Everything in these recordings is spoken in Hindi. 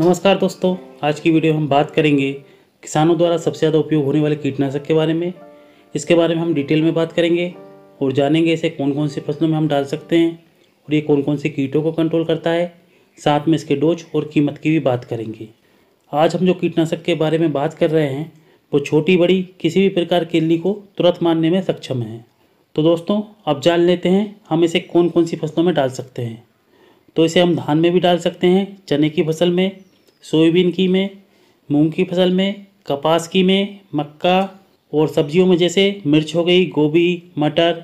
नमस्कार दोस्तों आज की वीडियो हम बात करेंगे किसानों द्वारा सबसे ज़्यादा उपयोग होने वाले कीटनाशक के बारे में इसके बारे में हम डिटेल में बात करेंगे और जानेंगे इसे कौन कौन से फसलों में हम डाल सकते हैं और ये कौन कौन से कीटों को कंट्रोल करता है साथ में इसके डोज और कीमत की भी बात करेंगे आज हम जो कीटनाशक के बारे में बात कर रहे हैं वो छोटी बड़ी किसी भी प्रकार की इल्ली को तुरंत मारने में सक्षम है तो दोस्तों अब जान लेते हैं हम इसे कौन कौन सी फसलों में डाल सकते हैं तो इसे हम धान में भी डाल सकते हैं चने की फसल में सोयाबीन की में मूंग की फसल में कपास की में मक्का और सब्जियों में जैसे मिर्च हो गई गोभी मटर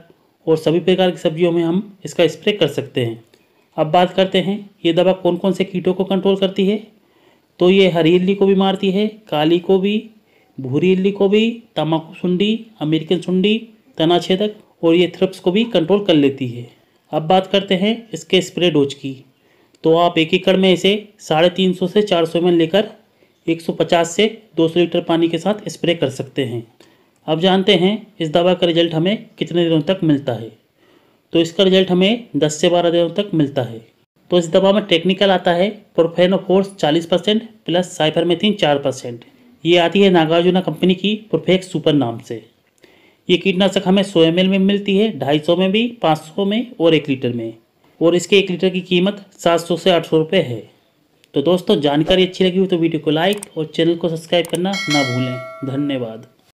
और सभी प्रकार की सब्जियों में हम इसका स्प्रे कर सकते हैं अब बात करते हैं ये दवा कौन कौन से कीटों को कंट्रोल करती है तो ये हरी इल्ली को भी मारती है काली को भी भूरी इल्ली को भी तम्बाकू सुंडी अमेरिकन सुंडी तनाछेदक और ये थ्रिप्स को भी कंट्रोल कर लेती है अब बात करते हैं इसके स्प्रे डोज की तो आप एक एकड़ में इसे साढ़े तीन सौ से चार सौ एम लेकर एक सौ पचास से दो सौ लीटर पानी के साथ स्प्रे कर सकते हैं अब जानते हैं इस दवा का रिजल्ट हमें कितने दिनों तक मिलता है तो इसका रिजल्ट हमें दस से बारह दिनों तक मिलता है तो इस दवा में टेक्निकल आता है प्रोफेनोफोर्स चालीस परसेंट प्लस साइफरमेथिन चार परसेंट ये आती है नागार्जुना कंपनी की प्रोफेक्स सुपर नाम से ये कीटनाशक हमें सौ एम में मिलती है ढाई सौ में भी पाँच सौ में और एक लीटर में और इसके एक लीटर की कीमत सात सौ से आठ सौ रुपये है तो दोस्तों जानकारी अच्छी लगी हो तो वीडियो को लाइक और चैनल को सब्सक्राइब करना ना भूलें धन्यवाद